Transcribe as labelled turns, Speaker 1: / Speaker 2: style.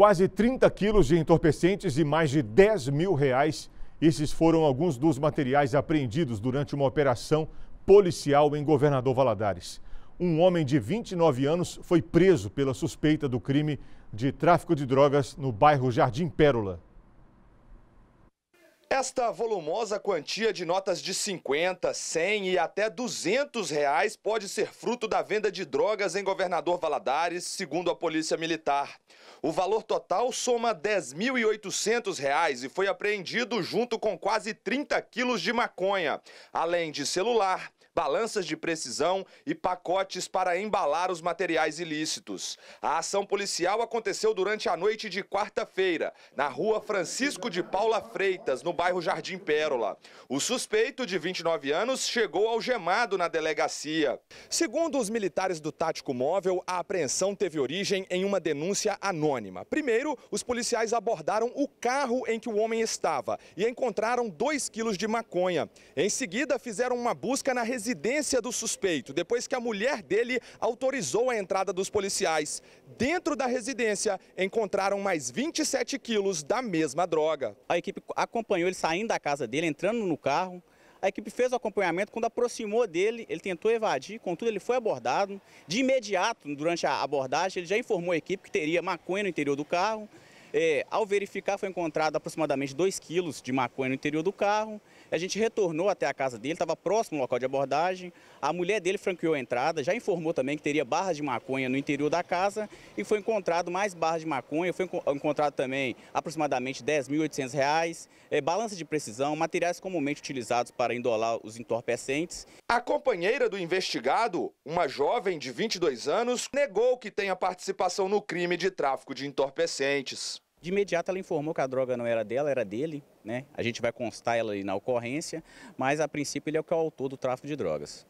Speaker 1: quase 30 quilos de entorpecentes e mais de 10 mil reais. Esses foram alguns dos materiais apreendidos durante uma operação policial em Governador Valadares. Um homem de 29 anos foi preso pela suspeita do crime de tráfico de drogas no bairro Jardim Pérola.
Speaker 2: Esta volumosa quantia de notas de 50, 100 e até 200 reais pode ser fruto da venda de drogas em Governador Valadares, segundo a Polícia Militar. O valor total soma R$ 10.800 e foi apreendido junto com quase 30 quilos de maconha, além de celular, balanças de precisão e pacotes para embalar os materiais ilícitos. A ação policial aconteceu durante a noite de quarta-feira, na rua Francisco de Paula Freitas, no bairro Jardim Pérola. O suspeito, de 29 anos, chegou algemado na delegacia. Segundo os militares do Tático Móvel, a apreensão teve origem em uma denúncia anônima. Primeiro, os policiais abordaram o carro em que o homem estava e encontraram 2 quilos de maconha. Em seguida, fizeram uma busca na residência residência do suspeito, depois que a mulher dele autorizou a entrada dos policiais. Dentro da residência,
Speaker 3: encontraram mais 27 quilos da mesma droga. A equipe acompanhou ele saindo da casa dele, entrando no carro. A equipe fez o acompanhamento, quando aproximou dele, ele tentou evadir, contudo ele foi abordado. De imediato, durante a abordagem, ele já informou a equipe que teria maconha no interior do carro é, ao verificar, foi encontrado aproximadamente 2 quilos de maconha no interior do carro. A gente retornou até a casa dele, estava próximo ao local de abordagem. A mulher dele franqueou a entrada, já informou também que teria barras de maconha no interior da casa e foi encontrado mais barras de maconha. Foi encontrado também aproximadamente R$ 10.800, é, balança de precisão, materiais comumente utilizados para indolar os entorpecentes. A companheira do investigado,
Speaker 2: uma jovem de 22 anos, negou que tenha participação no crime de tráfico de
Speaker 3: entorpecentes. De imediato ela informou que a droga não era dela, era dele, né? A gente vai constar ela ali na ocorrência, mas a princípio ele é o é o autor do tráfico de drogas.